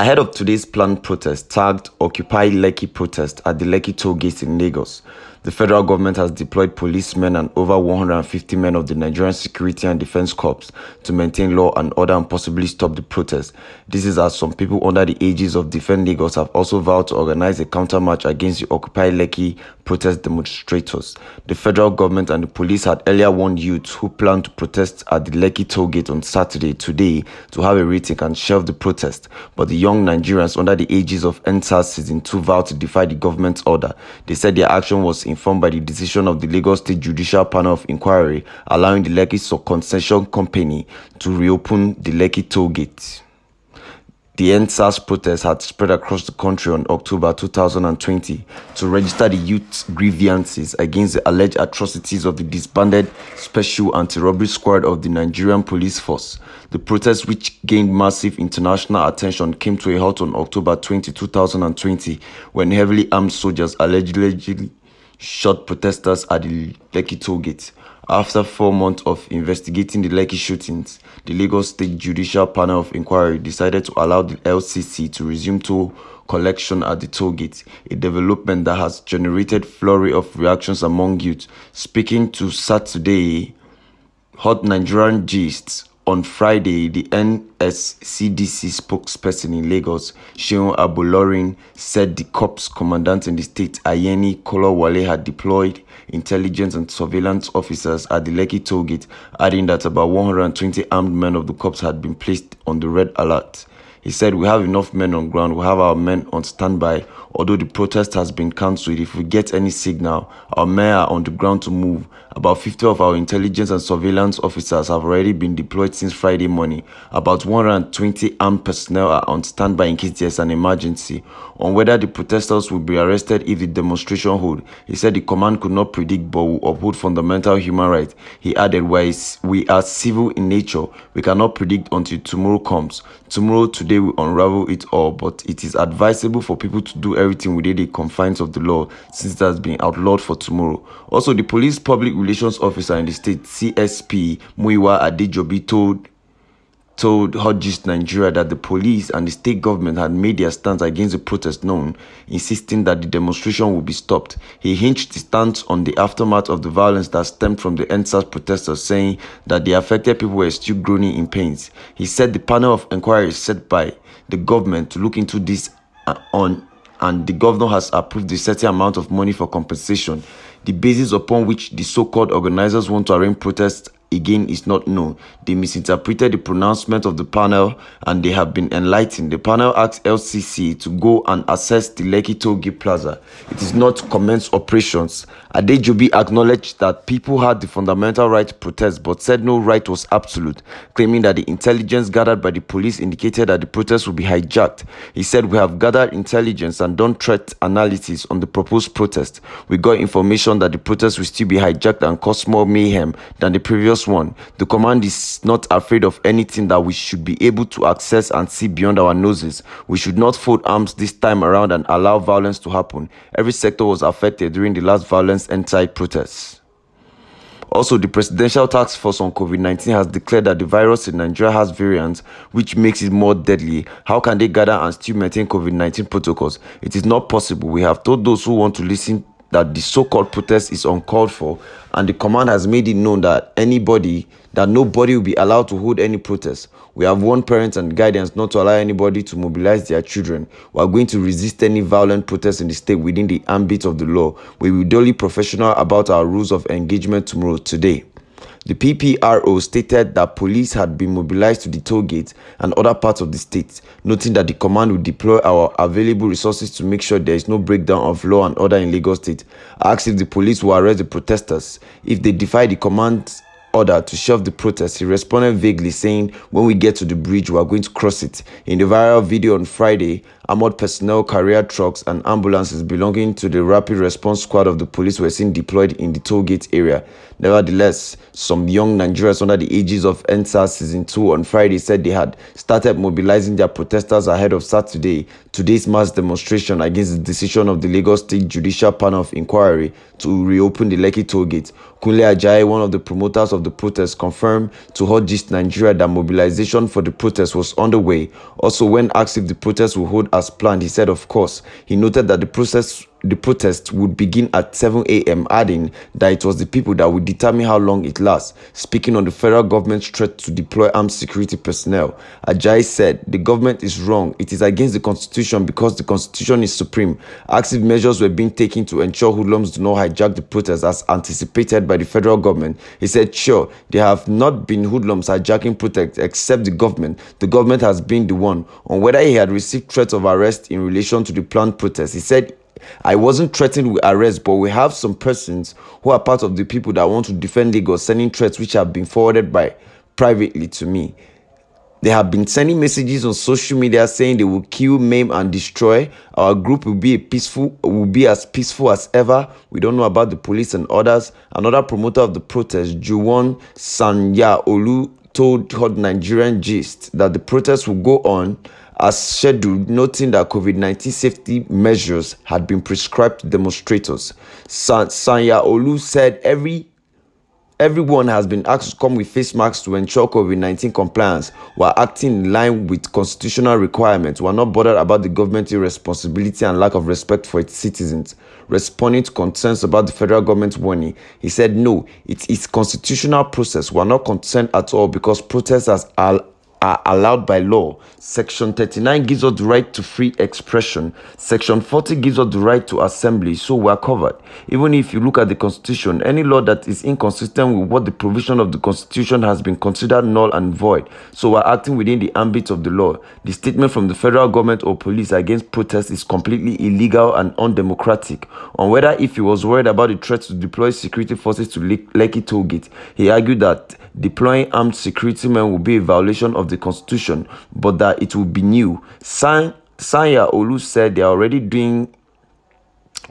Ahead of today's planned protest tagged Occupy Lekki protest at the Lekki toll gate in Lagos, the federal government has deployed policemen and over 150 men of the Nigerian Security and Defense Corps to maintain law and order and possibly stop the protest. This is as some people under the aegis of Defend Lagos have also vowed to organize a countermarch against the Occupy Lekki protest demonstrators. The federal government and the police had earlier warned youths who plan to protest at the Lekki toll gate on Saturday today to have a rethink and shelve the protest, but the young Nigerians under the aegis of NSAS Season 2 vowed to defy the government's order. They said their action was informed by the decision of the Lagos State Judicial Panel of Inquiry allowing the Lekki Subconcession Company to reopen the Lekki toll gate. The NSAS protest had spread across the country on October 2020 to register the youth's grievances against the alleged atrocities of the disbanded Special Anti-Robbery Squad of the Nigerian Police Force. The protest, which gained massive international attention, came to a halt on October 20, 2020, when heavily armed soldiers allegedly shot protesters at the Lekki toll gate. After four months of investigating the Lekki shootings, the Lagos State Judicial Panel of Inquiry decided to allow the LCC to resume toll collection at the toll gate, a development that has generated flurry of reactions among youth. Speaking to Saturday, Hot Nigerian Gists, on Friday, the NSCDC spokesperson in Lagos, Sheon Abolorin, said the corps commandant in the state, Ayeni Kolowale, had deployed intelligence and surveillance officers at the Lekki toll gate, adding that about 120 armed men of the corps had been placed on the red alert. He said, We have enough men on ground, we have our men on standby. Although the protest has been cancelled, if we get any signal, our men are on the ground to move about 50 of our intelligence and surveillance officers have already been deployed since Friday morning. About 120 armed personnel are on standby in case there's an emergency. On whether the protesters will be arrested if the demonstration hold, he said the command could not predict but will uphold fundamental human rights. He added, we are civil in nature. We cannot predict until tomorrow comes. Tomorrow, today, we unravel it all, but it is advisable for people to do everything within the confines of the law since it has been outlawed for tomorrow. Also, the police public Relations Officer in the state, CSP Muiwa Adejobi, told told Hodges Nigeria that the police and the state government had made their stance against the protest known, insisting that the demonstration would be stopped. He hinged his stance on the aftermath of the violence that stemmed from the NSAS protesters, saying that the affected people were still groaning in pains. He said the panel of inquiries set by the government to look into this uh, on and the governor has approved a certain amount of money for compensation, the basis upon which the so-called organizers want to arrange protests again is not known. They misinterpreted the pronouncement of the panel and they have been enlightened. The panel asked LCC to go and assess the Lekki Togi Plaza. It is not to commence operations. Adejobi acknowledged that people had the fundamental right to protest but said no right was absolute, claiming that the intelligence gathered by the police indicated that the protest would be hijacked. He said, We have gathered intelligence and done threat analysis on the proposed protest. We got information that the protest will still be hijacked and cause more mayhem than the previous 1. The command is not afraid of anything that we should be able to access and see beyond our noses. We should not fold arms this time around and allow violence to happen. Every sector was affected during the last violence and side protests. Also, the Presidential Task Force on COVID 19 has declared that the virus in Nigeria has variants, which makes it more deadly. How can they gather and still maintain COVID 19 protocols? It is not possible. We have told those who want to listen that the so-called protest is uncalled for and the command has made it known that anybody that nobody will be allowed to hold any protest we have warned parents and guidance not to allow anybody to mobilize their children we are going to resist any violent protest in the state within the ambit of the law we will be duly professional about our rules of engagement tomorrow today the PPRO stated that police had been mobilized to the toll gate and other parts of the state, noting that the command will deploy our available resources to make sure there is no breakdown of law and order in Lagos State. I asked if the police will arrest the protesters if they defy the command order to shove the protest, he responded vaguely, saying, When we get to the bridge, we are going to cross it. In the viral video on Friday, Armored personnel carrier trucks and ambulances belonging to the Rapid Response Squad of the police were seen deployed in the tollgate area. Nevertheless, some young Nigerians under the ages of NSAR Season 2 on Friday said they had started mobilizing their protesters ahead of Saturday, today's mass demonstration against the decision of the Lagos State Judicial Panel of Inquiry to reopen the Lekki tollgate. Kunle Ajayi, one of the promoters of the protest, confirmed to Hot Gist Nigeria that mobilization for the protest was underway. Also, when asked if the protest will hold as planned. He said, of course. He noted that the process the protest would begin at 7 a.m., adding that it was the people that would determine how long it lasts. Speaking on the federal government's threat to deploy armed security personnel, Ajay said the government is wrong. It is against the constitution because the constitution is supreme. Active measures were being taken to ensure hoodlums do not hijack the protest as anticipated by the federal government. He said, sure, there have not been hoodlums hijacking protests except the government. The government has been the one. On whether he had received threats of arrest in relation to the planned protest, he said I wasn't threatened with arrest, but we have some persons who are part of the people that want to defend Lagos sending threats which have been forwarded by privately to me. They have been sending messages on social media saying they will kill, maim, and destroy. Our group will be peaceful, will be as peaceful as ever. We don't know about the police and others. Another promoter of the protest, Juwon Sanya Olu, told Hot Nigerian Gist that the protest will go on as scheduled, noting that COVID 19 safety measures had been prescribed to demonstrators. San- Sanya Olu said every Everyone has been asked to come with face masks to ensure COVID-19 compliance while acting in line with constitutional requirements. We are not bothered about the government's irresponsibility and lack of respect for its citizens. Responding to concerns about the federal government's warning, he said, no, it's its constitutional process. We are not concerned at all because protesters are, are allowed by law. Section 39 gives us the right to free expression. Section 40 gives us the right to assembly, so we are covered. Even if you look at the Constitution, any law that is inconsistent with what the provision of the Constitution has been considered null and void, so we are acting within the ambit of the law. The statement from the federal government or police against protest is completely illegal and undemocratic. On whether if he was worried about the threat to deploy security forces to Lekki Togit, he argued that deploying armed security men would be a violation of the constitution, but that it will be new. San, Sanya Olu said they are already doing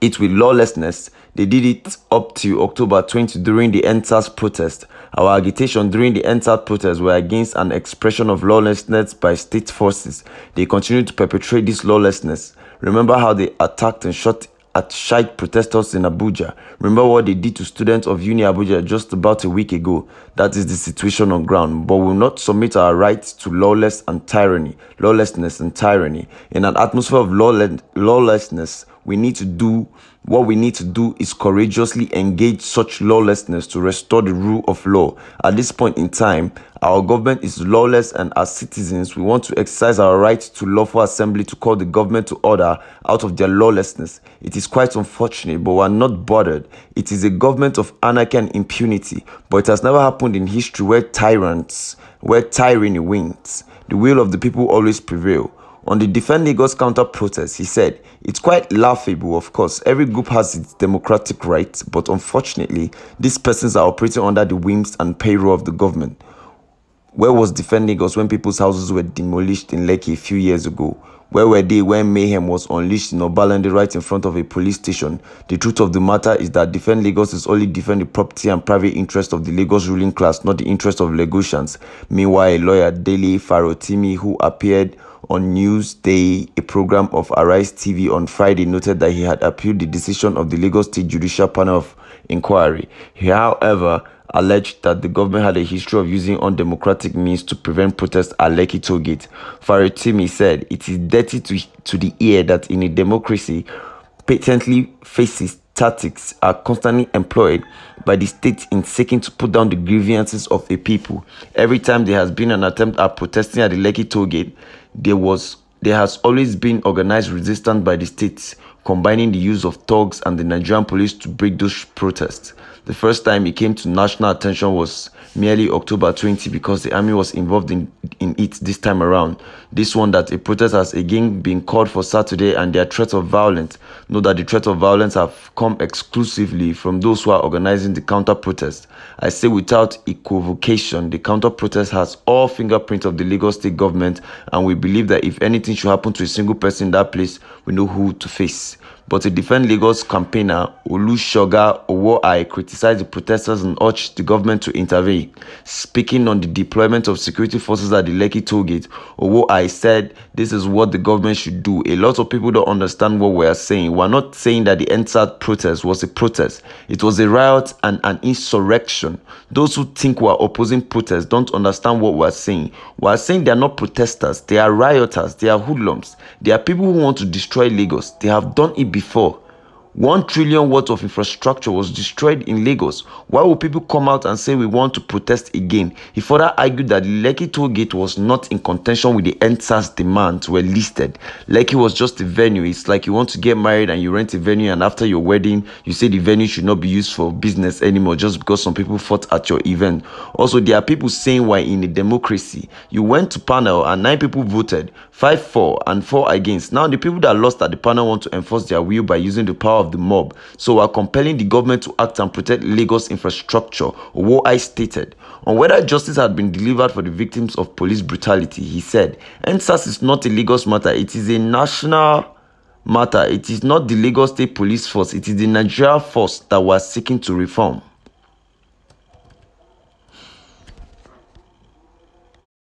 it with lawlessness. They did it up to October 20 during the Entas protest. Our agitation during the Entas protest were against an expression of lawlessness by state forces. They continue to perpetrate this lawlessness. Remember how they attacked and shot at Shaikh protesters in Abuja. Remember what they did to students of Uni Abuja just about a week ago. That is the situation on ground, but we will not submit our rights to lawless and tyranny, lawlessness and tyranny. In an atmosphere of lawlessness, we need to do what we need to do is courageously engage such lawlessness to restore the rule of law. At this point in time, our government is lawless, and as citizens, we want to exercise our right to lawful assembly to call the government to order out of their lawlessness. It is quite unfortunate, but we are not bothered. It is a government of anarchy and impunity, but it has never happened in history where tyrants, where tyranny wins. The will of the people always prevail. On the Defend Lagos counter protest, he said, It's quite laughable, of course. Every group has its democratic rights, but unfortunately, these persons are operating under the whims and payroll of the government. Where was Defend Lagos when people's houses were demolished in Lekki a few years ago? Where were they when mayhem was unleashed in Obalende right in front of a police station? The truth of the matter is that Defend Lagos is only defending the property and private interest of the Lagos ruling class, not the interest of Lagosians. Meanwhile, lawyer Dele Farotimi, who appeared on Newsday, a program of Arise TV on Friday, noted that he had appealed the decision of the Lagos State Judicial Panel of Inquiry. He, however, alleged that the government had a history of using undemocratic means to prevent protests at Lekki Tollgate. Faritimi said, It is dirty to, to the ear that in a democracy, patently fascist tactics are constantly employed by the state in seeking to put down the grievances of a people. Every time there has been an attempt at protesting at the Lekki tollgate, there was there has always been organized resistance by the state, combining the use of thugs and the Nigerian police to break those protests. The first time it came to national attention was merely October 20 because the army was involved in, in it this time around. This one that a protest has again been called for Saturday and their threat of violence. Note that the threat of violence have come exclusively from those who are organizing the counter-protest. I say without equivocation, the counter-protest has all fingerprints of the Lagos state government and we believe that if anything should happen to a single person in that place, we know who to face but to defend Lagos campaigner Olusoga Owoai criticized the protesters and urged the government to intervene. Speaking on the deployment of security forces at the Lekki tollgate, Owoai said this is what the government should do. A lot of people don't understand what we are saying. We are not saying that the NSAT protest was a protest. It was a riot and an insurrection. Those who think we are opposing protests don't understand what we are saying. We are saying they are not protesters. They are rioters. They are hoodlums. They are people who want to destroy Lagos. They have done it before before. 1 trillion worth of infrastructure was destroyed in Lagos. Why will people come out and say we want to protest again? He further argued that Lekki toll gate was not in contention with the NSAS demands were listed. Lekki was just a venue. It's like you want to get married and you rent a venue and after your wedding, you say the venue should not be used for business anymore just because some people fought at your event. Also, there are people saying why in a democracy. You went to panel and 9 people voted, 5 for and 4 against. Now the people that lost at the panel want to enforce their will by using the power of the mob. So while compelling the government to act and protect Lagos infrastructure, Owoi stated, on whether justice had been delivered for the victims of police brutality, he said, NSAS is not a Lagos matter, it is a national matter. It is not the Lagos State Police Force, it is the Nigeria force that we are seeking to reform.